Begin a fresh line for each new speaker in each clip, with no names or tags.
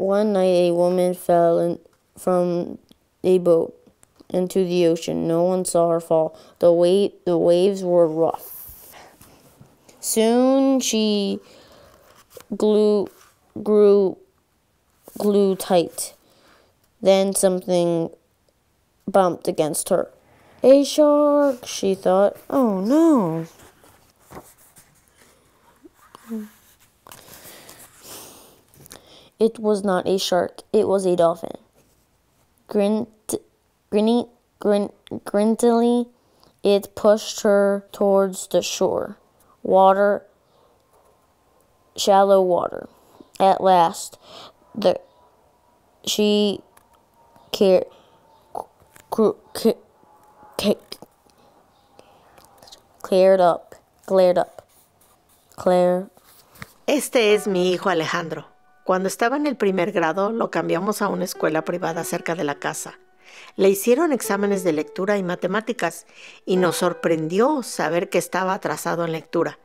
One night a woman fell in, from a boat into the ocean. No one saw her fall.
The wa- the waves were rough. Soon she glue, grew glue tight. Then something bumped against her. A shark, she thought. Oh no. It was not a shark, it was a dolphin. Grint, grinny, grin, grintily, it pushed her towards the shore. Water, shallow water. At last, the
she care, cleared up, glared up, Claire.
Este es mi hijo Alejandro. Cuando estaba en el primer grado, lo cambiamos a una escuela privada cerca de la casa. Le hicieron exámenes de lectura y matemáticas y nos sorprendió saber que estaba atrasado en lectura.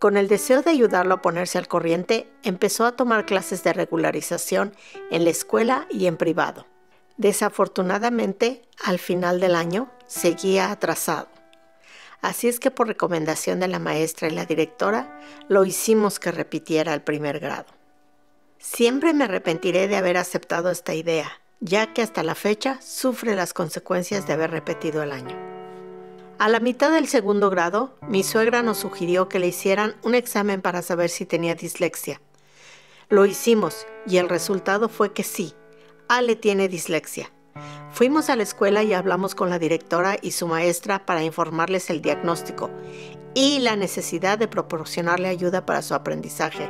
Con el deseo de ayudarlo a ponerse al corriente, empezó a tomar clases de regularización en la escuela y en privado. Desafortunadamente, al final del año, seguía atrasado. Así es que por recomendación de la maestra y la directora, lo hicimos que repitiera el primer grado. Siempre me arrepentiré de haber aceptado esta idea, ya que hasta la fecha sufre las consecuencias de haber repetido el año. A la mitad del segundo grado, mi suegra nos sugirió que le hicieran un examen para saber si tenía dislexia. Lo hicimos y el resultado fue que sí, Ale tiene dislexia. Fuimos a la escuela y hablamos con la directora y su maestra para informarles el diagnóstico y la necesidad de proporcionarle ayuda para su aprendizaje,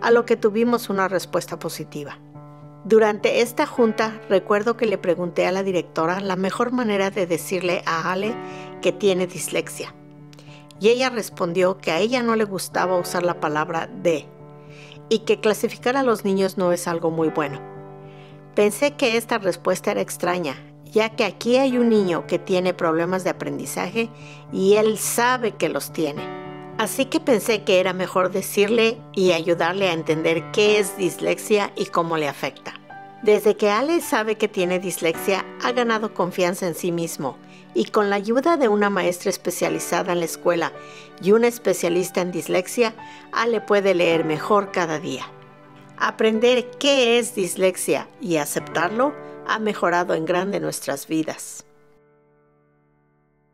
a lo que tuvimos una respuesta positiva. Durante esta junta recuerdo que le pregunté a la directora la mejor manera de decirle a Ale que tiene dislexia. Y ella respondió que a ella no le gustaba usar la palabra de y que clasificar a los niños no es algo muy bueno. Pensé que esta respuesta era extraña ya que aquí hay un niño que tiene problemas de aprendizaje y él sabe que los tiene. Así que pensé que era mejor decirle y ayudarle a entender qué es dislexia y cómo le afecta. Desde que Ale sabe que tiene dislexia, ha ganado confianza en sí mismo y con la ayuda de una maestra especializada en la escuela y un especialista en dislexia, Ale puede leer mejor cada día. Aprender qué es dislexia y aceptarlo ha mejorado en grande nuestras vidas.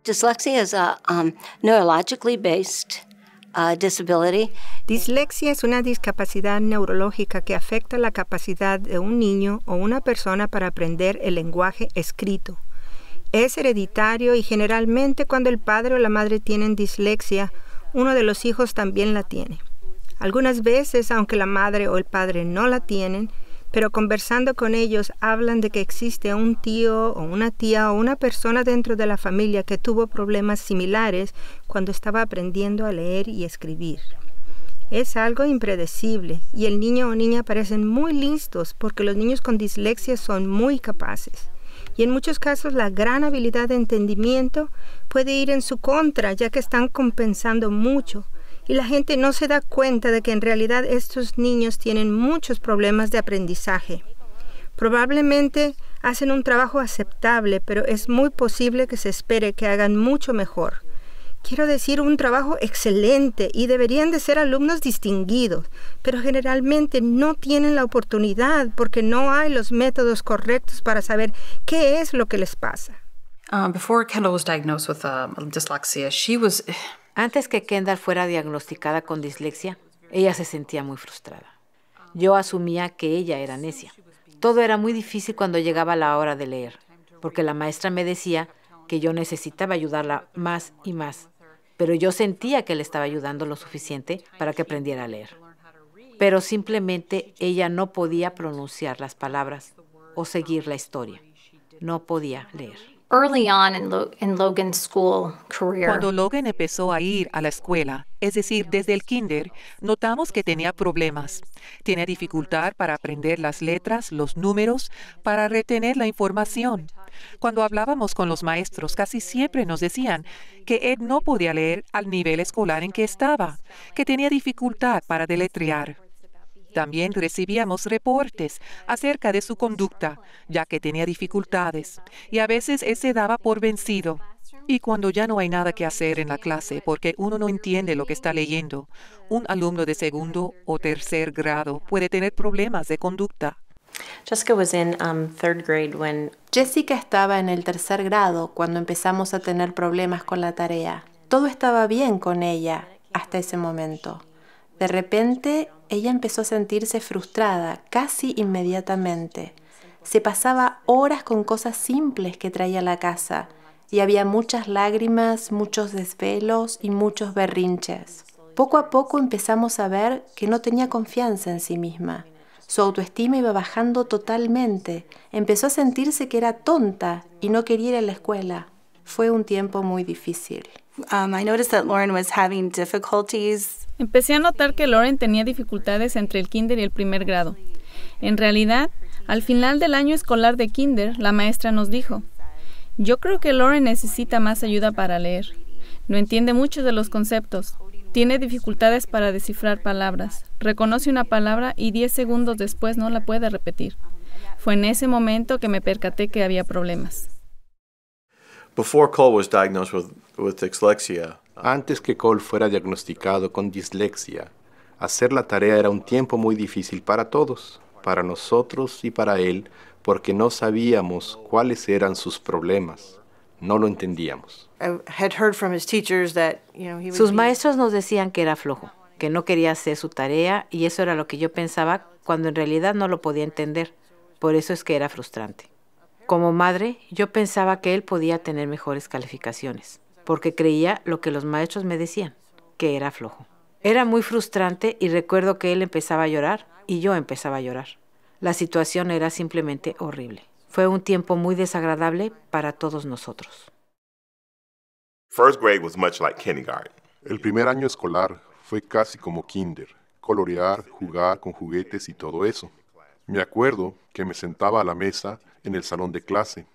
Dyslexia um, uh,
Dislexia es una discapacidad neurológica que afecta la capacidad de un niño o una persona para aprender el lenguaje escrito. Es hereditario y generalmente cuando el padre o la madre tienen dislexia, uno de los hijos también la tiene. Algunas veces, aunque la madre o el padre no la tienen, pero conversando con ellos hablan de que existe un tío o una tía o una persona dentro de la familia que tuvo problemas similares cuando estaba aprendiendo a leer y escribir. Es algo impredecible y el niño o niña parecen muy listos porque los niños con dislexia son muy capaces. Y en muchos casos la gran habilidad de entendimiento puede ir en su contra ya que están compensando mucho y la gente no se da cuenta de que en realidad estos niños tienen muchos problemas de aprendizaje. Probablemente hacen un trabajo aceptable, pero es muy posible que se espere que hagan mucho mejor. Quiero decir, un trabajo excelente y deberían de ser alumnos distinguidos, pero generalmente no tienen la oportunidad porque no hay los métodos correctos para
saber qué es lo que les pasa. Um, before Kendall was diagnosed with um, dyslexia, she was antes que Kendall fuera diagnosticada con dislexia, ella se sentía muy frustrada. Yo asumía que ella era necia. Todo era muy difícil cuando llegaba la hora de leer, porque la maestra me decía que yo necesitaba ayudarla más y más, pero yo sentía que le estaba ayudando lo suficiente para que aprendiera a leer. Pero simplemente ella no podía pronunciar las palabras o seguir la historia. No podía
leer. Cuando Logan empezó a ir a la escuela, es decir, desde el kinder, notamos que tenía problemas. Tiene dificultad para aprender las letras, los números, para retener la información. Cuando hablábamos con los maestros, casi siempre nos decían que Ed no podía leer al nivel escolar en que estaba, que tenía dificultad para deletrear. También recibíamos reportes acerca de su conducta, ya que tenía dificultades y a veces ese daba por vencido. Y cuando ya no hay nada que hacer en la clase porque uno no entiende lo que está leyendo, un alumno de segundo o tercer grado puede tener problemas de conducta. Jessica, um,
Jessica estaba en el tercer grado cuando empezamos a tener problemas con la tarea. Todo estaba bien con ella hasta ese momento. De repente, ella empezó a sentirse frustrada casi inmediatamente. Se pasaba horas con cosas simples que traía a la casa y había muchas lágrimas, muchos desvelos y muchos berrinches. Poco a poco empezamos a ver que no tenía confianza en sí misma. Su autoestima iba bajando totalmente. Empezó a sentirse que era tonta y no quería ir a la escuela. Fue un tiempo muy difícil.
Um, I noticed that Lauren was having Empecé a notar que Lauren tenía dificultades entre el kinder y el primer grado. En realidad, al final del año escolar de kinder, la maestra nos dijo, yo creo que Lauren necesita más ayuda para leer. No entiende muchos de los conceptos. Tiene dificultades para descifrar palabras. Reconoce una palabra y 10 segundos después no la puede repetir. Fue en ese momento que me percaté que había problemas.
Before uh, antes que Cole fuera diagnosticado con dislexia, hacer la tarea era un tiempo muy difícil para todos, para nosotros y para él, porque no sabíamos cuáles eran sus problemas. No lo entendíamos.
Sus maestros nos decían que era flojo, que no quería hacer su tarea y eso era lo que yo pensaba cuando en realidad no lo podía entender. Por eso es que era frustrante. Como madre, yo pensaba que él podía tener mejores calificaciones, porque creía lo que los maestros me decían, que era flojo. Era muy frustrante y recuerdo que él empezaba a llorar y yo empezaba a llorar. La situación era simplemente horrible. Fue un tiempo muy desagradable para todos nosotros.
El primer año escolar fue casi como kinder, colorear, jugar con juguetes y todo eso. Me acuerdo que me sentaba a la mesa en el salón de clase,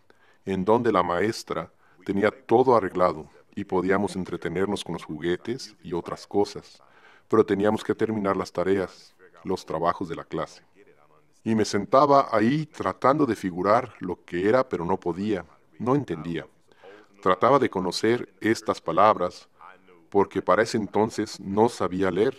en donde la maestra tenía todo arreglado y podíamos entretenernos con los juguetes y otras cosas, pero teníamos que terminar las tareas, los trabajos de la clase. Y me sentaba ahí tratando de figurar lo que era, pero no podía, no entendía. Trataba de conocer estas palabras, porque para ese entonces no sabía leer.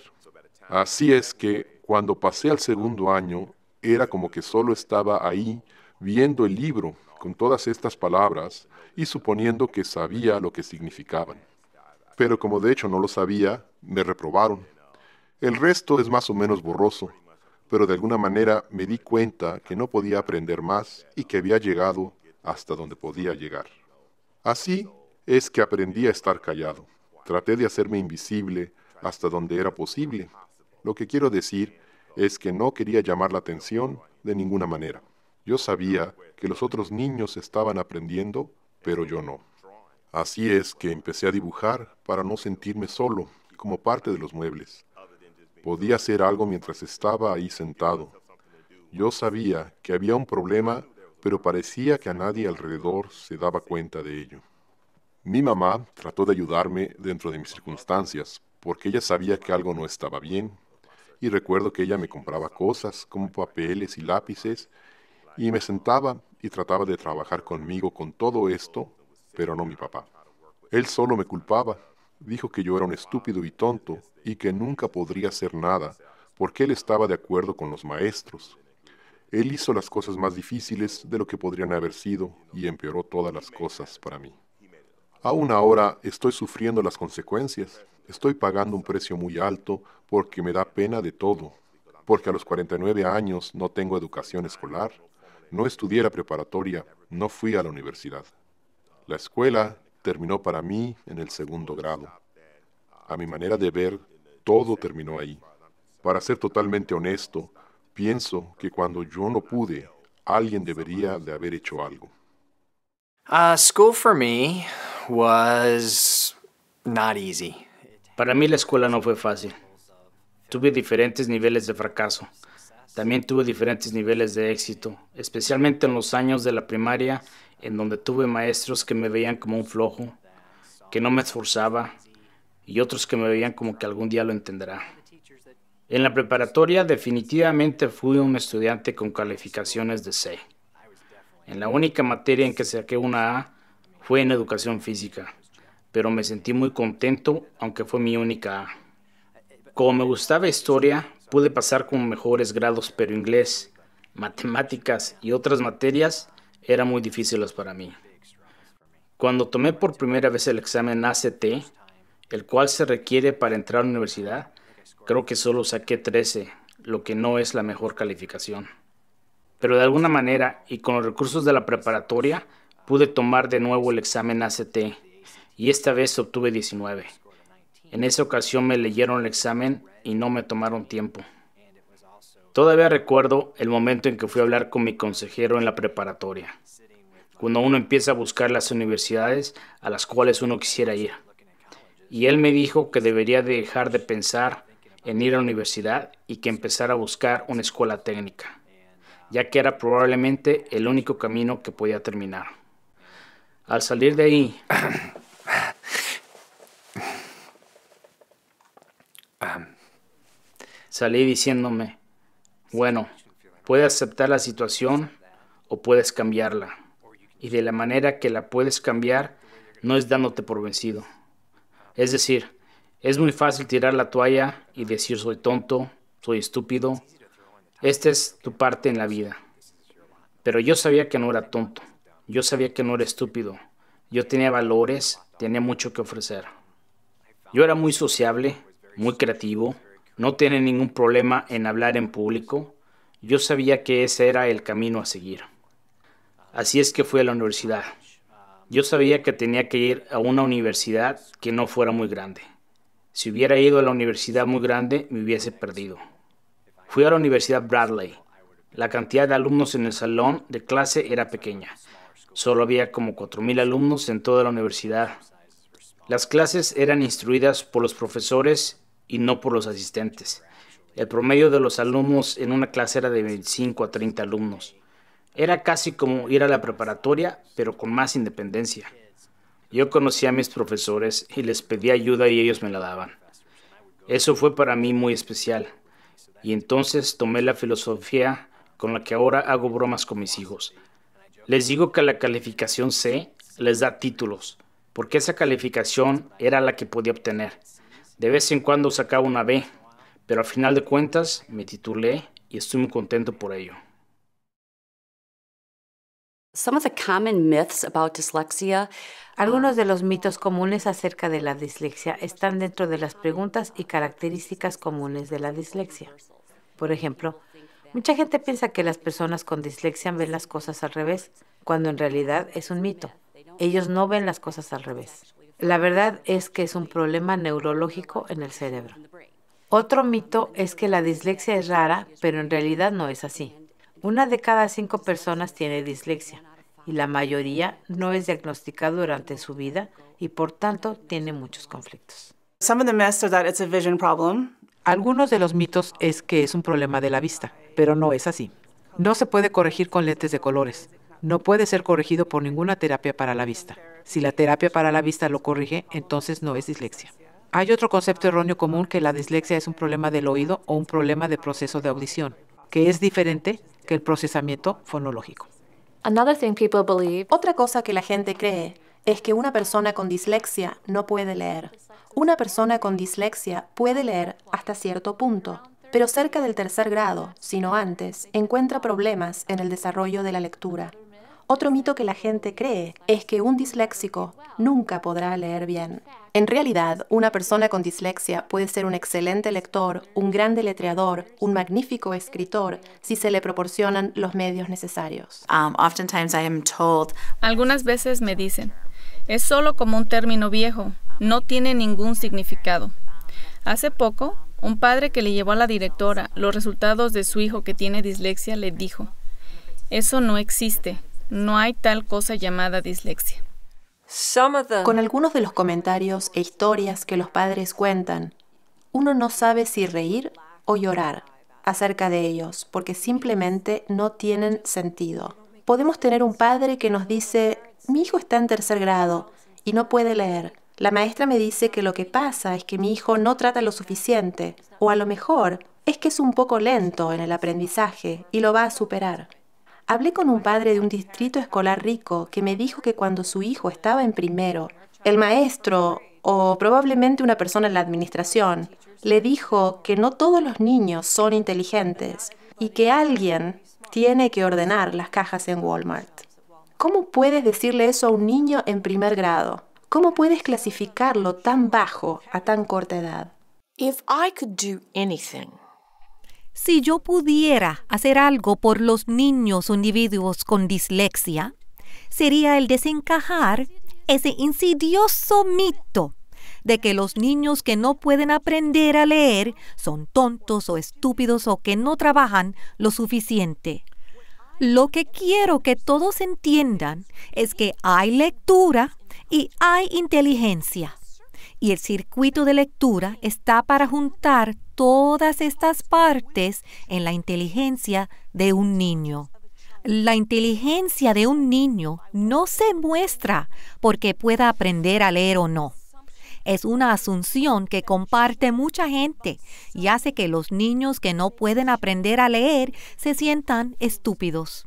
Así es que cuando pasé al segundo año era como que solo estaba ahí viendo el libro con todas estas palabras y suponiendo que sabía lo que significaban. Pero como de hecho no lo sabía, me reprobaron. El resto es más o menos borroso, pero de alguna manera me di cuenta que no podía aprender más y que había llegado hasta donde podía llegar. Así es que aprendí a estar callado. Traté de hacerme invisible hasta donde era posible. Lo que quiero decir es que no quería llamar la atención de ninguna manera. Yo sabía que los otros niños estaban aprendiendo, pero yo no. Así es que empecé a dibujar para no sentirme solo, como parte de los muebles. Podía hacer algo mientras estaba ahí sentado. Yo sabía que había un problema, pero parecía que a nadie alrededor se daba cuenta de ello. Mi mamá trató de ayudarme dentro de mis circunstancias, porque ella sabía que algo no estaba bien y recuerdo que ella me compraba cosas como papeles y lápices y me sentaba y trataba de trabajar conmigo con todo esto, pero no mi papá. Él solo me culpaba. Dijo que yo era un estúpido y tonto y que nunca podría hacer nada porque él estaba de acuerdo con los maestros. Él hizo las cosas más difíciles de lo que podrían haber sido y empeoró todas las cosas para mí. Aún ahora estoy sufriendo las consecuencias. Estoy pagando un precio muy alto porque me da pena de todo, porque a los 49 años no tengo educación escolar, no estudié la preparatoria, no fui a la universidad. La escuela terminó para mí en el segundo grado. A mi manera de ver, todo terminó ahí. Para ser totalmente honesto, pienso que cuando yo no pude, alguien debería de haber hecho algo.
Ah, school for me was not easy. Para mí la escuela no fue fácil. Tuve diferentes niveles de fracaso. También tuve diferentes niveles de éxito, especialmente en los años de la primaria, en donde tuve maestros que me veían como un flojo, que no me esforzaba, y otros que me veían como que algún día lo entenderá. En la preparatoria definitivamente fui un estudiante con calificaciones de C. En la única materia en que saqué una A fue en educación física, pero me sentí muy contento, aunque fue mi única Como me gustaba historia, pude pasar con mejores grados, pero inglés, matemáticas y otras materias eran muy difíciles para mí. Cuando tomé por primera vez el examen ACT, el cual se requiere para entrar a la universidad, creo que solo saqué 13, lo que no es la mejor calificación. Pero de alguna manera y con los recursos de la preparatoria, pude tomar de nuevo el examen ACT y esta vez obtuve 19. En esa ocasión me leyeron el examen y no me tomaron tiempo. Todavía recuerdo el momento en que fui a hablar con mi consejero en la preparatoria, cuando uno empieza a buscar las universidades a las cuales uno quisiera ir. Y él me dijo que debería dejar de pensar en ir a la universidad y que empezara a buscar una escuela técnica, ya que era probablemente el único camino que podía terminar. Al salir de ahí... Salí diciéndome, bueno, puedes aceptar la situación o puedes cambiarla. Y de la manera que la puedes cambiar no es dándote por vencido. Es decir, es muy fácil tirar la toalla y decir soy tonto, soy estúpido. Esta es tu parte en la vida. Pero yo sabía que no era tonto. Yo sabía que no era estúpido. Yo tenía valores, tenía mucho que ofrecer. Yo era muy sociable, muy creativo, no tenía ningún problema en hablar en público. Yo sabía que ese era el camino a seguir. Así es que fui a la universidad. Yo sabía que tenía que ir a una universidad que no fuera muy grande. Si hubiera ido a la universidad muy grande, me hubiese perdido. Fui a la Universidad Bradley. La cantidad de alumnos en el salón de clase era pequeña. Solo había como 4.000 alumnos en toda la universidad. Las clases eran instruidas por los profesores y no por los asistentes. El promedio de los alumnos en una clase era de 25 a 30 alumnos. Era casi como ir a la preparatoria, pero con más independencia. Yo conocía a mis profesores y les pedía ayuda y ellos me la daban. Eso fue para mí muy especial. Y entonces tomé la filosofía con la que ahora hago bromas con mis hijos. Les digo que la calificación C les da títulos, porque esa calificación era la que podía obtener. De vez en cuando sacaba una B, pero al final de cuentas me titulé y estoy muy contento por ello.
Algunos de los mitos comunes acerca de la dislexia están dentro de las preguntas y características comunes de la dislexia. Por ejemplo, Mucha gente piensa que las personas con dislexia ven las cosas al revés, cuando en realidad es un mito. Ellos no ven las cosas al revés. La verdad es que es un problema neurológico en el cerebro. Otro mito es que la dislexia es rara, pero en realidad no es así. Una de cada cinco personas tiene dislexia y la mayoría no es diagnosticada durante su vida y por tanto tiene muchos conflictos.
Some of the myths are that it's a vision problem. Algunos de los mitos
es que es un problema de la vista, pero no es así. No se puede corregir con lentes de colores. No puede ser corregido por ninguna terapia para la vista. Si la terapia para la vista lo corrige, entonces no es dislexia. Hay otro concepto erróneo común que la dislexia es un problema del oído o un problema de proceso de audición, que es diferente que el procesamiento fonológico.
Another thing people believe, otra cosa que la gente cree es que una persona con dislexia no puede leer. Una persona con dislexia puede leer hasta cierto punto, pero cerca del tercer grado, si no antes, encuentra problemas en el desarrollo de la lectura. Otro mito que la gente cree es que un disléxico nunca podrá leer bien. En realidad, una persona con dislexia puede ser un excelente lector, un gran deletreador, un magnífico escritor, si se le proporcionan los medios necesarios.
Um, Algunas veces me dicen, es solo como un término viejo, no tiene ningún significado. Hace poco, un padre que le llevó a la directora los resultados de su hijo que tiene dislexia le dijo, eso no existe, no hay tal cosa llamada dislexia. Con
algunos de los comentarios e historias que los padres cuentan, uno no sabe si reír o llorar acerca de ellos, porque simplemente no tienen sentido. Podemos tener un padre que nos dice, mi hijo está en tercer grado y no puede leer, la maestra me dice que lo que pasa es que mi hijo no trata lo suficiente, o a lo mejor es que es un poco lento en el aprendizaje y lo va a superar. Hablé con un padre de un distrito escolar rico que me dijo que cuando su hijo estaba en primero, el maestro o probablemente una persona en la administración le dijo que no todos los niños son inteligentes y que alguien tiene que ordenar las cajas en Walmart. ¿Cómo puedes decirle eso a un niño en primer grado? ¿Cómo puedes clasificarlo
tan bajo a tan corta edad? Si yo pudiera hacer algo por los niños o individuos con dislexia, sería el desencajar ese insidioso mito de que los niños que no pueden aprender a leer son tontos o estúpidos o que no trabajan lo suficiente. Lo que quiero que todos entiendan es que hay lectura y hay inteligencia. Y el circuito de lectura está para juntar todas estas partes en la inteligencia de un niño. La inteligencia de un niño no se muestra porque pueda aprender a leer o no. Es una asunción que comparte mucha gente y hace que los niños que no pueden aprender a leer se sientan estúpidos.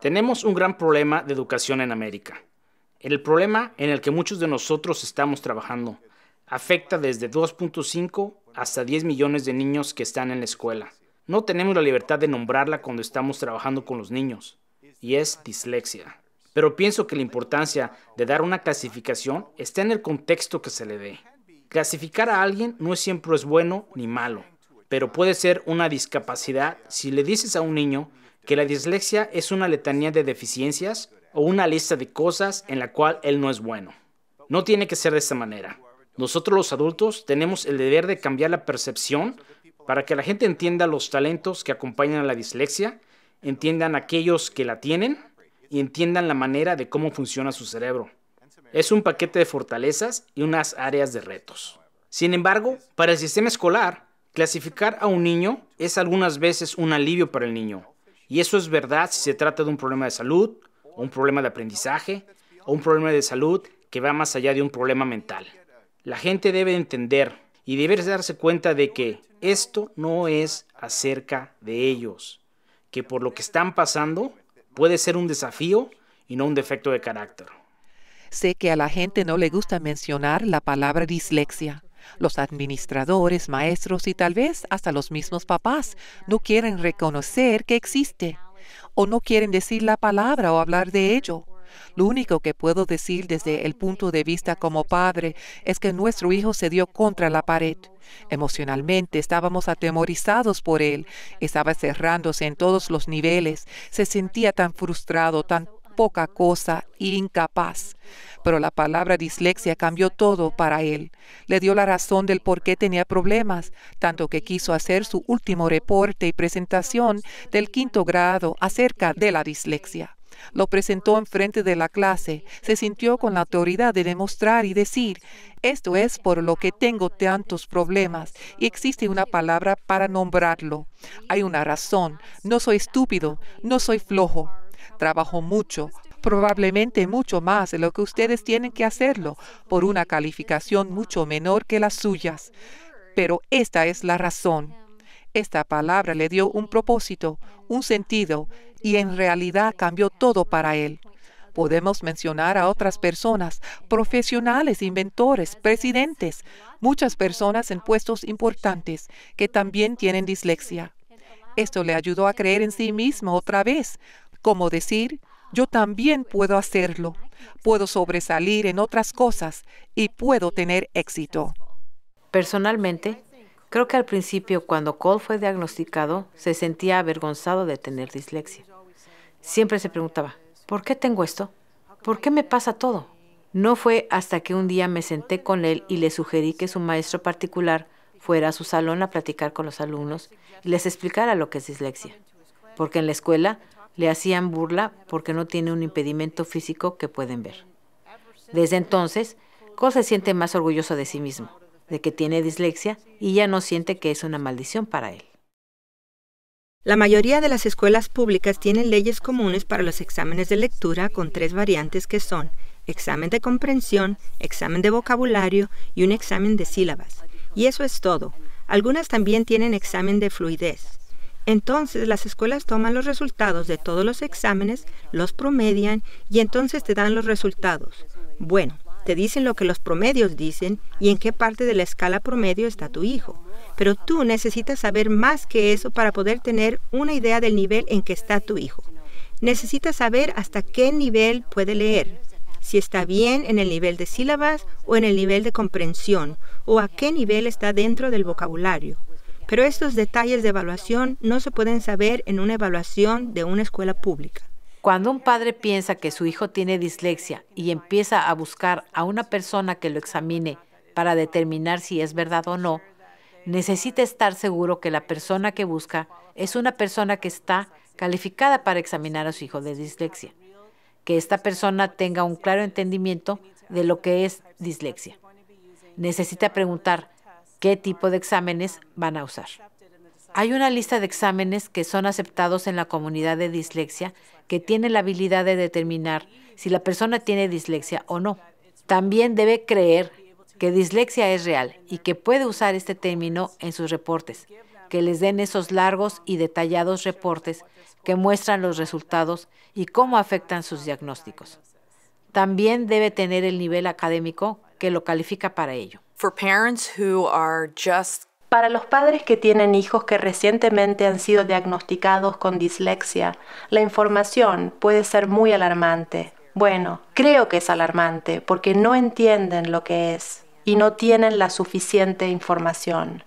Tenemos un gran problema de educación en América. El problema en el que muchos de nosotros estamos trabajando afecta desde 2.5 hasta 10 millones de niños que están en la escuela. No tenemos la libertad de nombrarla cuando estamos trabajando con los niños, y es dislexia. Pero pienso que la importancia de dar una clasificación está en el contexto que se le dé. Clasificar a alguien no siempre es bueno ni malo pero puede ser una discapacidad si le dices a un niño que la dislexia es una letanía de deficiencias o una lista de cosas en la cual él no es bueno. No tiene que ser de esta manera. Nosotros los adultos tenemos el deber de cambiar la percepción para que la gente entienda los talentos que acompañan a la dislexia, entiendan aquellos que la tienen y entiendan la manera de cómo funciona su cerebro. Es un paquete de fortalezas y unas áreas de retos. Sin embargo, para el sistema escolar, Clasificar a un niño es algunas veces un alivio para el niño, y eso es verdad si se trata de un problema de salud, o un problema de aprendizaje, o un problema de salud que va más allá de un problema mental. La gente debe entender y debe darse cuenta de que esto no es acerca de ellos, que por lo que están pasando puede ser un desafío y no un defecto de carácter.
Sé que a la gente no le gusta mencionar la palabra dislexia, los administradores, maestros y tal vez hasta los mismos papás no quieren reconocer que existe o no quieren decir la palabra o hablar de ello. Lo único que puedo decir desde el punto de vista como padre es que nuestro hijo se dio contra la pared. Emocionalmente estábamos atemorizados por él, estaba cerrándose en todos los niveles, se sentía tan frustrado, tan poca cosa y incapaz. Pero la palabra dislexia cambió todo para él. Le dio la razón del por qué tenía problemas, tanto que quiso hacer su último reporte y presentación del quinto grado acerca de la dislexia. Lo presentó enfrente de la clase. Se sintió con la autoridad de demostrar y decir, esto es por lo que tengo tantos problemas y existe una palabra para nombrarlo. Hay una razón. No soy estúpido, no soy flojo. Trabajó mucho, probablemente mucho más de lo que ustedes tienen que hacerlo, por una calificación mucho menor que las suyas. Pero esta es la razón. Esta palabra le dio un propósito, un sentido, y en realidad cambió todo para él. Podemos mencionar a otras personas, profesionales, inventores, presidentes, muchas personas en puestos importantes que también tienen dislexia. Esto le ayudó a creer en sí mismo otra vez, como decir, yo también puedo hacerlo, puedo sobresalir en otras cosas y puedo tener éxito. Personalmente,
creo que al principio cuando Cole fue diagnosticado, se sentía avergonzado de tener dislexia. Siempre se preguntaba, ¿por qué tengo esto? ¿Por qué me pasa todo? No fue hasta que un día me senté con él y le sugerí que su maestro particular fuera a su salón a platicar con los alumnos y les explicara lo que es dislexia. Porque en la escuela le hacían burla porque no tiene un impedimento físico que pueden ver. Desde entonces, Cole se siente más orgulloso de sí mismo, de que tiene dislexia y ya no siente que es una maldición para él. La mayoría de las
escuelas públicas tienen leyes comunes para los exámenes de lectura con tres variantes que son examen de comprensión, examen de vocabulario y un examen de sílabas. Y eso es todo. Algunas también tienen examen de fluidez. Entonces las escuelas toman los resultados de todos los exámenes, los promedian y entonces te dan los resultados. Bueno, te dicen lo que los promedios dicen y en qué parte de la escala promedio está tu hijo. Pero tú necesitas saber más que eso para poder tener una idea del nivel en que está tu hijo. Necesitas saber hasta qué nivel puede leer, si está bien en el nivel de sílabas o en el nivel de comprensión, o a qué nivel está dentro del vocabulario. Pero estos detalles de evaluación no se pueden saber en una
evaluación de una escuela pública. Cuando un padre piensa que su hijo tiene dislexia y empieza a buscar a una persona que lo examine para determinar si es verdad o no, necesita estar seguro que la persona que busca es una persona que está calificada para examinar a su hijo de dislexia, que esta persona tenga un claro entendimiento de lo que es dislexia. Necesita preguntar, qué tipo de exámenes van a usar. Hay una lista de exámenes que son aceptados en la comunidad de dislexia que tiene la habilidad de determinar si la persona tiene dislexia o no. También debe creer que dislexia es real y que puede usar este término en sus reportes, que les den esos largos y detallados reportes que muestran los resultados y cómo afectan sus diagnósticos. También debe tener el nivel académico que lo califica para ello.
para los padres que tienen hijos que recientemente han sido diagnosticados con dislexia, la información puede ser muy alarmante. Bueno, creo que es alarmante porque no entienden lo que es y no tienen la suficiente información.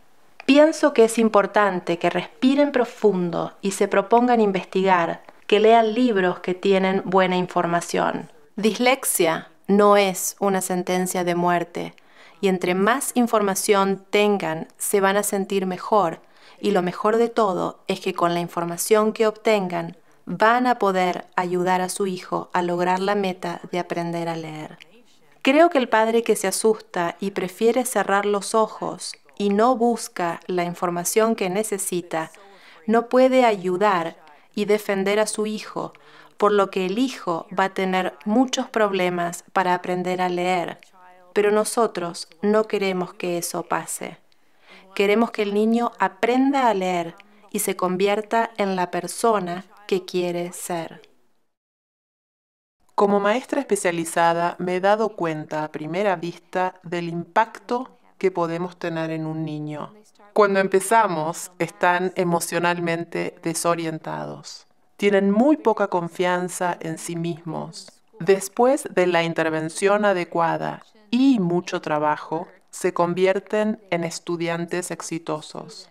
Pienso que es importante que respiren profundo y se propongan investigar, que lean libros que tienen buena información. Dislexia no es una sentencia de muerte, y entre más información tengan, se van a sentir mejor, y lo mejor de todo es que con la información que obtengan, van a poder ayudar a su hijo a lograr la meta de aprender a leer. Creo que el padre que se asusta y prefiere cerrar los ojos y no busca la información que necesita, no puede ayudar y defender a su hijo por lo que el hijo va a tener muchos problemas para aprender a leer. Pero nosotros no queremos que eso pase. Queremos que el niño aprenda a leer y se convierta en la persona
que quiere ser. Como maestra especializada me he dado cuenta a primera vista del impacto que podemos tener en un niño. Cuando empezamos, están emocionalmente desorientados tienen muy poca confianza en sí mismos. Después de la intervención adecuada y mucho trabajo, se convierten en estudiantes exitosos.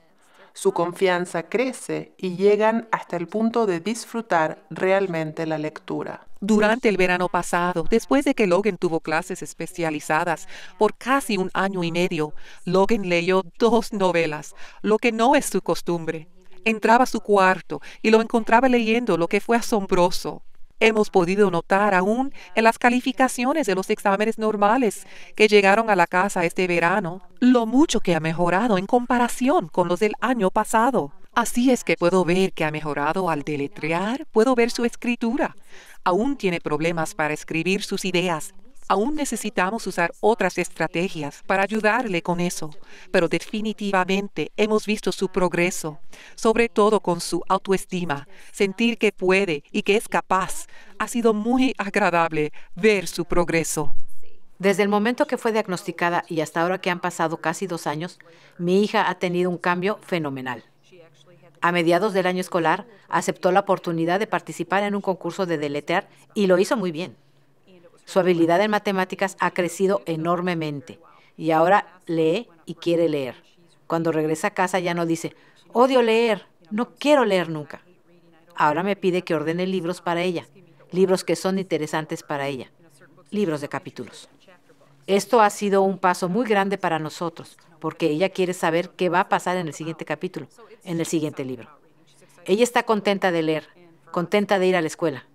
Su confianza crece y llegan hasta el punto de disfrutar realmente la lectura. Durante el verano pasado, después de que Logan
tuvo clases especializadas por casi un año y medio, Logan leyó dos novelas, lo que no es su costumbre entraba a su cuarto y lo encontraba leyendo, lo que fue asombroso. Hemos podido notar aún en las calificaciones de los exámenes normales que llegaron a la casa este verano lo mucho que ha mejorado en comparación con los del año pasado. Así es que puedo ver que ha mejorado al deletrear, puedo ver su escritura. Aún tiene problemas para escribir sus ideas, Aún necesitamos usar otras estrategias para ayudarle con eso, pero definitivamente hemos visto su progreso, sobre todo con su autoestima, sentir que puede y que es capaz. Ha sido muy agradable ver su progreso.
Desde el momento que fue diagnosticada y hasta ahora que han pasado casi dos años, mi hija ha tenido un cambio fenomenal. A mediados del año escolar, aceptó la oportunidad de participar en un concurso de deletear y lo hizo muy bien. Su habilidad en matemáticas ha crecido enormemente y ahora lee y quiere leer. Cuando regresa a casa ya no dice, odio leer, no quiero leer nunca. Ahora me pide que ordene libros para ella, libros que son interesantes para ella, libros de capítulos. Esto ha sido un paso muy grande para nosotros, porque ella quiere saber qué va a pasar en el siguiente capítulo, en el siguiente libro. Ella está contenta de leer, contenta de ir a la escuela,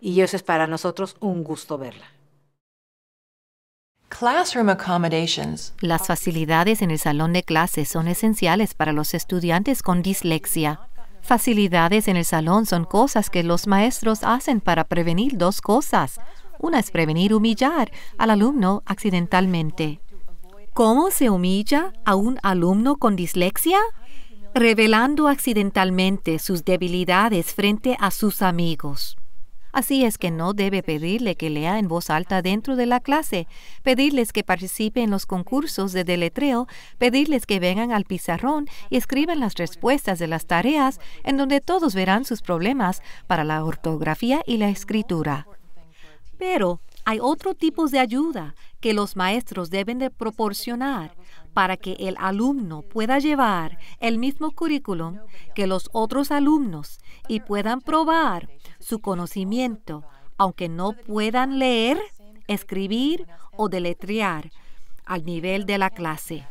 y eso es para nosotros un gusto verla.
Classroom Las facilidades en el salón de clases son esenciales para los estudiantes con dislexia. Facilidades en el salón son cosas que los maestros hacen para prevenir dos cosas. Una es prevenir humillar al alumno accidentalmente. ¿Cómo se humilla a un alumno con dislexia? Revelando accidentalmente sus debilidades frente a sus amigos. Así es que no debe pedirle que lea en voz alta dentro de la clase, pedirles que participe en los concursos de deletreo, pedirles que vengan al pizarrón y escriban las respuestas de las tareas, en donde todos verán sus problemas para la ortografía y la escritura. Pero hay otros tipos de ayuda que los maestros deben de proporcionar para que el alumno pueda llevar el mismo currículum que los otros alumnos y puedan probar su conocimiento, aunque no puedan leer, escribir o deletrear al nivel de la clase.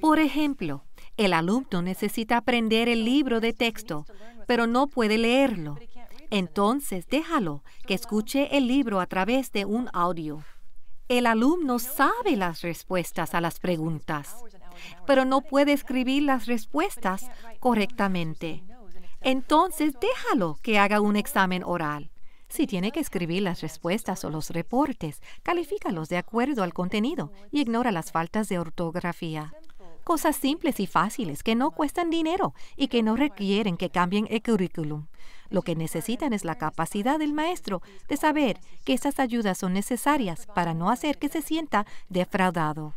Por ejemplo, el alumno necesita aprender el libro de texto, pero no puede leerlo. Entonces déjalo que escuche el libro a través de un audio. El alumno sabe las respuestas a las preguntas, pero no puede escribir las respuestas correctamente. Entonces déjalo que haga un examen oral. Si tiene que escribir las respuestas o los reportes, califícalos de acuerdo al contenido y ignora las faltas de ortografía. Cosas simples y fáciles que no cuestan dinero y que no requieren que cambien el currículum. Lo que necesitan es la capacidad del maestro de saber que esas ayudas son necesarias para no hacer que se sienta defraudado.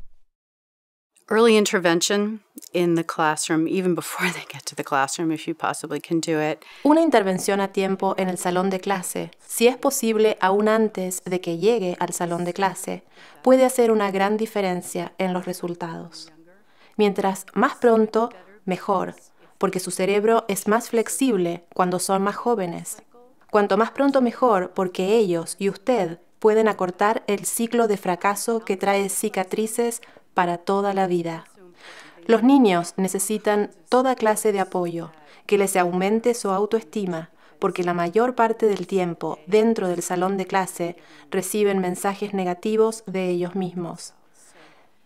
Una intervención
a tiempo en el salón de clase, si es posible aún antes de que llegue al salón de clase, puede hacer una gran diferencia en los resultados. Mientras más pronto, mejor, porque su cerebro es más flexible cuando son más jóvenes. Cuanto más pronto mejor, porque ellos y usted pueden acortar el ciclo de fracaso que trae cicatrices para toda la vida. Los niños necesitan toda clase de apoyo, que les aumente su autoestima, porque la mayor parte del tiempo dentro del salón de clase reciben mensajes negativos de ellos mismos.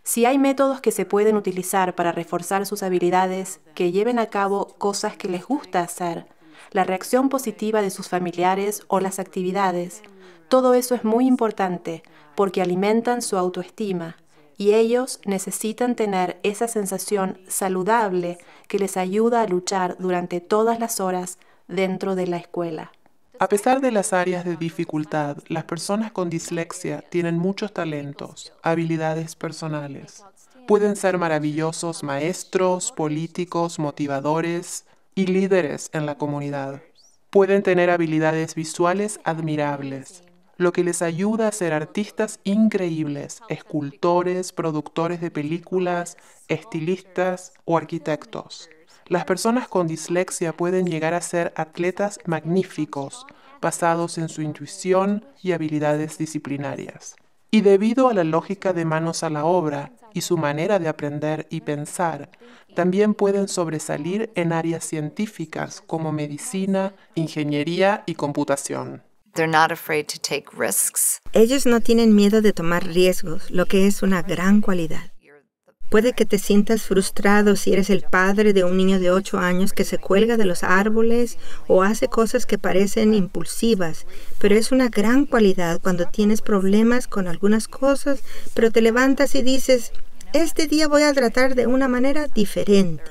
Si hay métodos que se pueden utilizar para reforzar sus habilidades, que lleven a cabo cosas que les gusta hacer, la reacción positiva de sus familiares o las actividades, todo eso es muy importante porque alimentan su autoestima y ellos necesitan tener esa sensación saludable que les ayuda a luchar durante todas las horas dentro de la
escuela. A pesar de las áreas de dificultad, las personas con dislexia tienen muchos talentos, habilidades personales. Pueden ser maravillosos maestros, políticos, motivadores y líderes en la comunidad. Pueden tener habilidades visuales admirables, lo que les ayuda a ser artistas increíbles, escultores, productores de películas, estilistas o arquitectos. Las personas con dislexia pueden llegar a ser atletas magníficos, basados en su intuición y habilidades disciplinarias. Y debido a la lógica de manos a la obra y su manera de aprender y pensar, también pueden sobresalir en áreas científicas como medicina, ingeniería y computación.
Ellos no tienen miedo de tomar riesgos, lo que es una gran cualidad. Puede que te sientas frustrado si eres el padre de un niño de 8 años que se cuelga de los árboles o hace cosas que parecen impulsivas, pero es una gran cualidad cuando tienes problemas con algunas cosas, pero te levantas y dices, este día voy a tratar de una manera diferente.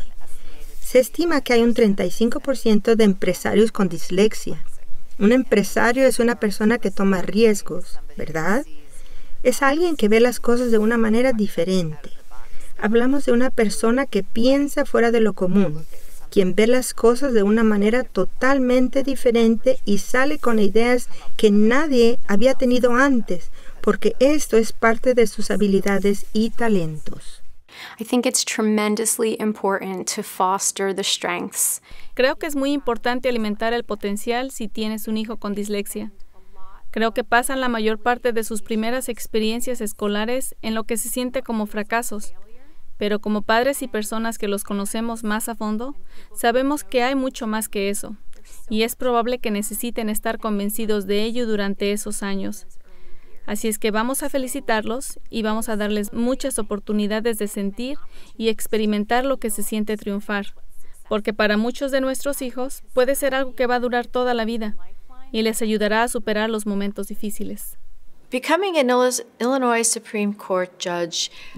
Se estima que hay un 35% de empresarios con dislexia. Un empresario es una persona que toma riesgos, ¿verdad? Es alguien que ve las cosas de una manera diferente. Hablamos de una persona que piensa fuera de lo común, quien ve las cosas de una manera totalmente diferente y sale con ideas que nadie había tenido antes, porque esto es parte de sus habilidades y talentos.
Creo que es muy importante alimentar el potencial si tienes un hijo con dislexia. Creo que pasan la mayor parte de sus primeras experiencias escolares en lo que se siente como fracasos, pero como padres y personas que los conocemos más a fondo, sabemos que hay mucho más que eso, y es probable que necesiten estar convencidos de ello durante esos años. Así es que vamos a felicitarlos y vamos a darles muchas oportunidades de sentir y experimentar lo que se siente triunfar, porque para muchos de nuestros hijos puede ser algo que va a durar toda la vida y les ayudará a superar los momentos difíciles.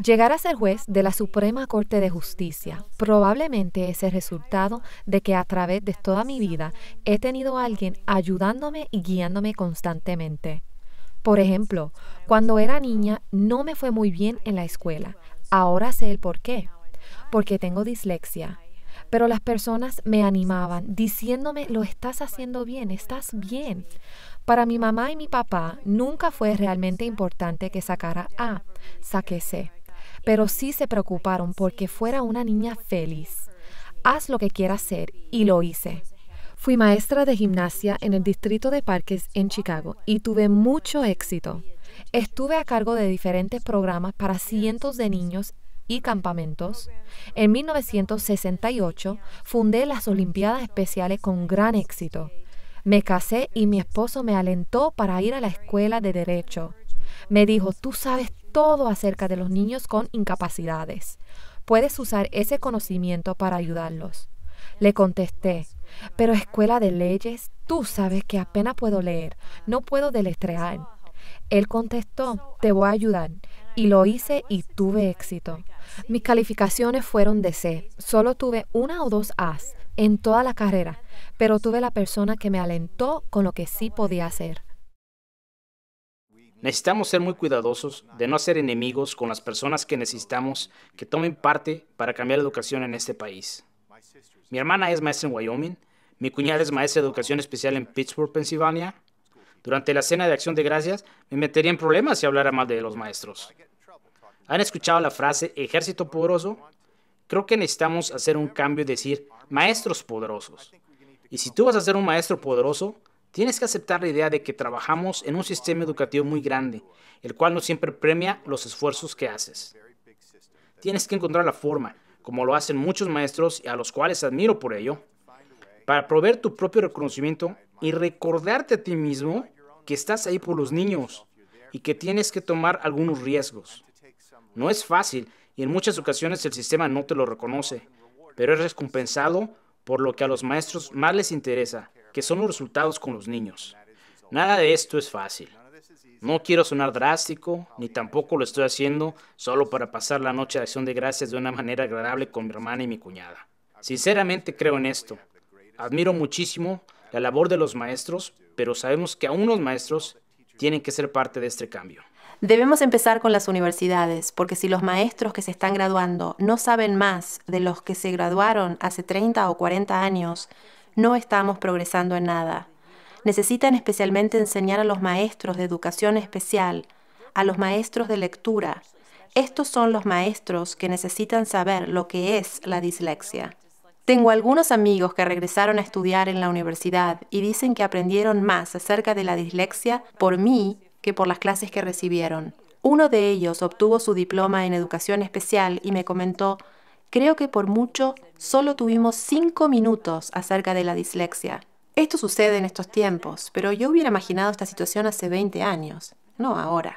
Llegar a ser juez de la Suprema Corte de Justicia probablemente es el resultado de que a través de toda mi vida he tenido a alguien ayudándome y guiándome constantemente. Por ejemplo, cuando era niña no me fue muy bien en la escuela. Ahora sé el por qué. Porque tengo dislexia pero las personas me animaban diciéndome, lo estás haciendo bien, estás bien. Para mi mamá y mi papá nunca fue realmente importante que sacara A, saque C, pero sí se preocuparon porque fuera una niña feliz. Haz lo que quieras hacer y lo hice. Fui maestra de gimnasia en el distrito de parques en Chicago y tuve mucho éxito. Estuve a cargo de diferentes programas para cientos de niños y campamentos. En 1968 fundé las Olimpiadas Especiales con gran éxito. Me casé y mi esposo me alentó para ir a la escuela de derecho. Me dijo, tú sabes todo acerca de los niños con incapacidades. Puedes usar ese conocimiento para ayudarlos. Le contesté, pero escuela de leyes, tú sabes que apenas puedo leer, no puedo deletrear. Él contestó, te voy a ayudar y lo hice y tuve éxito. Mis calificaciones fueron de C. Solo tuve una o dos As en toda la carrera, pero tuve la persona que me alentó con lo que sí podía hacer.
Necesitamos ser muy cuidadosos de no ser enemigos con las personas que necesitamos que tomen parte para cambiar la educación en este país. Mi hermana es maestra en Wyoming, mi cuñada es maestra de educación especial en Pittsburgh, Pensilvania, durante la cena de acción de gracias, me metería en problemas si hablara mal de los maestros. ¿Han escuchado la frase ejército poderoso? Creo que necesitamos hacer un cambio y decir maestros poderosos. Y si tú vas a ser un maestro poderoso, tienes que aceptar la idea de que trabajamos en un sistema educativo muy grande, el cual no siempre premia los esfuerzos que haces. Tienes que encontrar la forma, como lo hacen muchos maestros y a los cuales admiro por ello, para proveer tu propio reconocimiento y recordarte a ti mismo que estás ahí por los niños y que tienes que tomar algunos riesgos. No es fácil y en muchas ocasiones el sistema no te lo reconoce, pero es recompensado por lo que a los maestros más les interesa, que son los resultados con los niños. Nada de esto es fácil. No quiero sonar drástico, ni tampoco lo estoy haciendo solo para pasar la noche de acción de gracias de una manera agradable con mi hermana y mi cuñada. Sinceramente creo en esto. Admiro muchísimo la labor de los maestros, pero sabemos que aún los maestros tienen que ser parte de este cambio.
Debemos empezar con las universidades, porque si los maestros que se están graduando no saben más de los que se graduaron hace 30 o 40 años, no estamos progresando en nada. Necesitan especialmente enseñar a los maestros de educación especial, a los maestros de lectura. Estos son los maestros que necesitan saber lo que es la dislexia. Tengo algunos amigos que regresaron a estudiar en la universidad y dicen que aprendieron más acerca de la dislexia por mí que por las clases que recibieron. Uno de ellos obtuvo su diploma en educación especial y me comentó, creo que por mucho solo tuvimos cinco minutos acerca de la dislexia. Esto sucede en estos tiempos, pero yo hubiera imaginado esta situación hace 20 años,
no ahora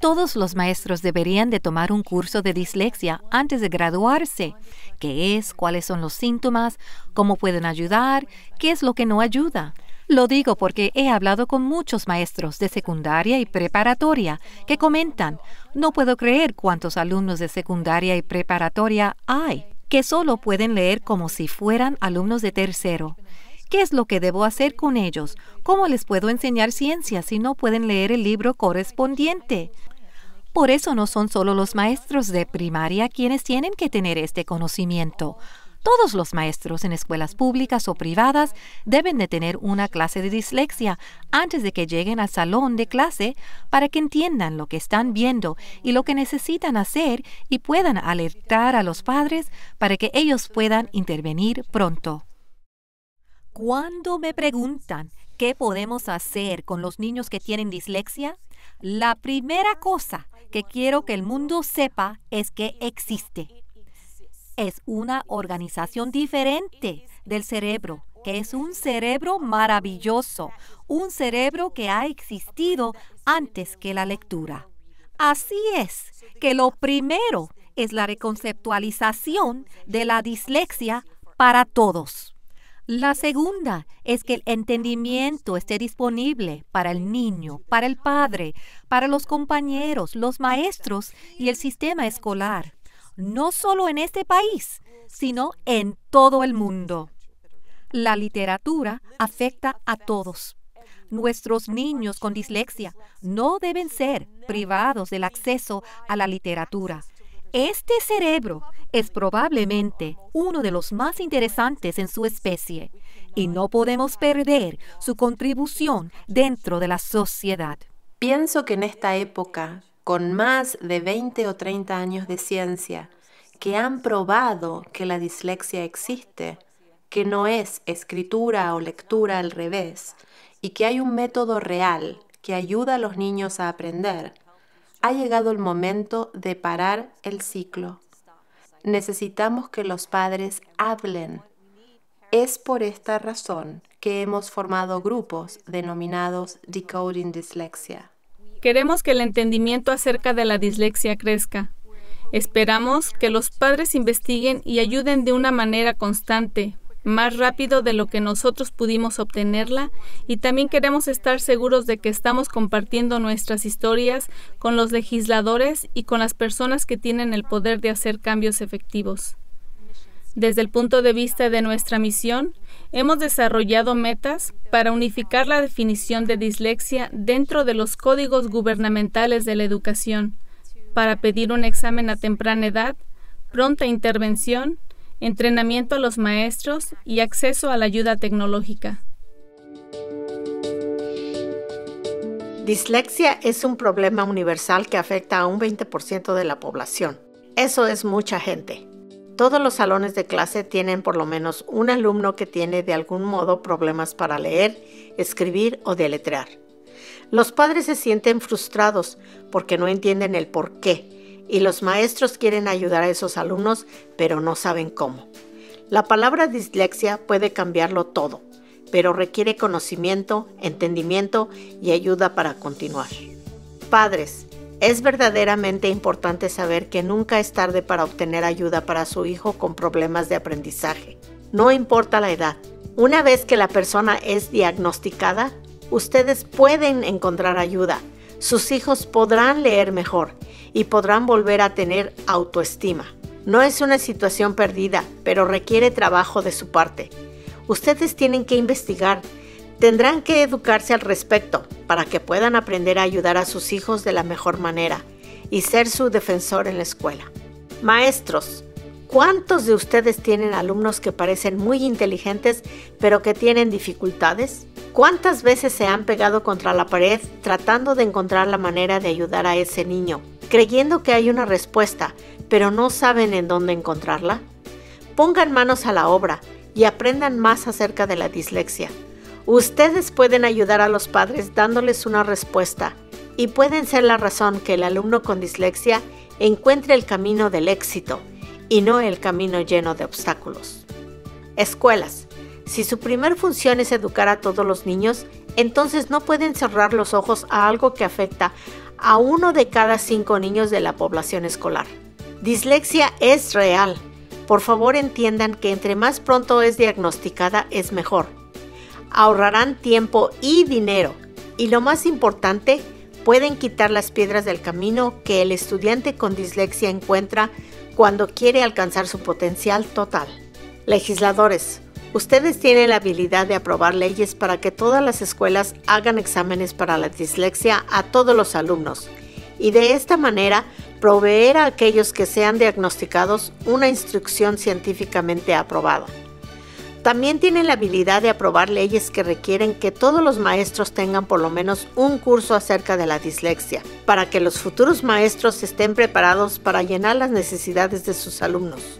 todos los maestros deberían de tomar un curso de dislexia antes de graduarse. ¿Qué es? ¿Cuáles son los síntomas? ¿Cómo pueden ayudar? ¿Qué es lo que no ayuda? Lo digo porque he hablado con muchos maestros de secundaria y preparatoria que comentan, no puedo creer cuántos alumnos de secundaria y preparatoria hay, que solo pueden leer como si fueran alumnos de tercero. ¿Qué es lo que debo hacer con ellos? ¿Cómo les puedo enseñar ciencia si no pueden leer el libro correspondiente? Por eso no son solo los maestros de primaria quienes tienen que tener este conocimiento. Todos los maestros en escuelas públicas o privadas deben de tener una clase de dislexia antes de que lleguen al salón de clase para que entiendan lo que están viendo y lo que necesitan hacer y puedan alertar a los padres para que ellos puedan intervenir pronto. Cuando me preguntan qué podemos hacer con los niños que tienen dislexia, la primera cosa que quiero que el mundo sepa es que existe. Es una organización diferente del cerebro, que es un cerebro maravilloso, un cerebro que ha existido antes que la lectura. Así es, que lo primero es la reconceptualización de la dislexia para todos. La segunda es que el entendimiento esté disponible para el niño, para el padre, para los compañeros, los maestros y el sistema escolar, no solo en este país, sino en todo el mundo. La literatura afecta a todos. Nuestros niños con dislexia no deben ser privados del acceso a la literatura. Este cerebro es probablemente uno de los más interesantes en su especie y no podemos perder su contribución dentro de la sociedad. Pienso que en esta época,
con más de 20 o 30 años de ciencia, que han probado que la dislexia existe, que no es escritura o lectura al revés, y que hay un método real que ayuda a los niños a aprender, ha llegado el momento de parar el ciclo. Necesitamos que los padres hablen. Es por esta razón que hemos formado
grupos denominados Decoding Dyslexia. Queremos que el entendimiento acerca de la dislexia crezca. Esperamos que los padres investiguen y ayuden de una manera constante más rápido de lo que nosotros pudimos obtenerla y también queremos estar seguros de que estamos compartiendo nuestras historias con los legisladores y con las personas que tienen el poder de hacer cambios efectivos. Desde el punto de vista de nuestra misión, hemos desarrollado metas para unificar la definición de dislexia dentro de los códigos gubernamentales de la educación, para pedir un examen a temprana edad, pronta intervención entrenamiento a los maestros y acceso a la ayuda tecnológica.
Dislexia es un problema universal que afecta a un 20% de la población. Eso es mucha gente. Todos los salones de clase tienen por lo menos un alumno que tiene de algún modo problemas para leer, escribir o deletrear. Los padres se sienten frustrados porque no entienden el por qué y los maestros quieren ayudar a esos alumnos, pero no saben cómo. La palabra dislexia puede cambiarlo todo, pero requiere conocimiento, entendimiento y ayuda para continuar. Padres, es verdaderamente importante saber que nunca es tarde para obtener ayuda para su hijo con problemas de aprendizaje. No importa la edad. Una vez que la persona es diagnosticada, ustedes pueden encontrar ayuda. Sus hijos podrán leer mejor y podrán volver a tener autoestima. No es una situación perdida, pero requiere trabajo de su parte. Ustedes tienen que investigar, tendrán que educarse al respecto para que puedan aprender a ayudar a sus hijos de la mejor manera y ser su defensor en la escuela. Maestros, ¿cuántos de ustedes tienen alumnos que parecen muy inteligentes pero que tienen dificultades? ¿Cuántas veces se han pegado contra la pared tratando de encontrar la manera de ayudar a ese niño creyendo que hay una respuesta, pero no saben en dónde encontrarla? Pongan manos a la obra y aprendan más acerca de la dislexia. Ustedes pueden ayudar a los padres dándoles una respuesta y pueden ser la razón que el alumno con dislexia encuentre el camino del éxito y no el camino lleno de obstáculos. Escuelas. Si su primer función es educar a todos los niños, entonces no pueden cerrar los ojos a algo que afecta a uno de cada cinco niños de la población escolar. Dislexia es real. Por favor entiendan que entre más pronto es diagnosticada es mejor. Ahorrarán tiempo y dinero. Y lo más importante, pueden quitar las piedras del camino que el estudiante con dislexia encuentra cuando quiere alcanzar su potencial total. Legisladores, Ustedes tienen la habilidad de aprobar leyes para que todas las escuelas hagan exámenes para la dislexia a todos los alumnos y de esta manera proveer a aquellos que sean diagnosticados una instrucción científicamente aprobada. También tienen la habilidad de aprobar leyes que requieren que todos los maestros tengan por lo menos un curso acerca de la dislexia, para que los futuros maestros estén preparados para llenar las necesidades de sus alumnos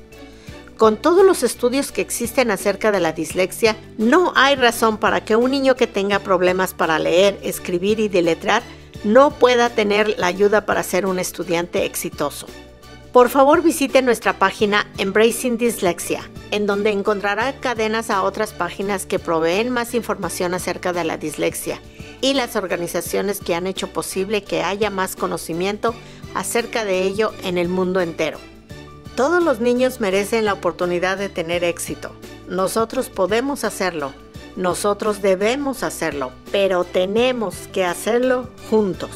con todos los estudios que existen acerca de la dislexia, no hay razón para que un niño que tenga problemas para leer, escribir y deletrar no pueda tener la ayuda para ser un estudiante exitoso. Por favor visite nuestra página Embracing Dyslexia, en donde encontrará cadenas a otras páginas que proveen más información acerca de la dislexia y las organizaciones que han hecho posible que haya más conocimiento acerca de ello en el mundo entero. Todos los niños merecen la oportunidad de tener éxito. Nosotros podemos hacerlo. Nosotros debemos hacerlo, pero tenemos que hacerlo juntos.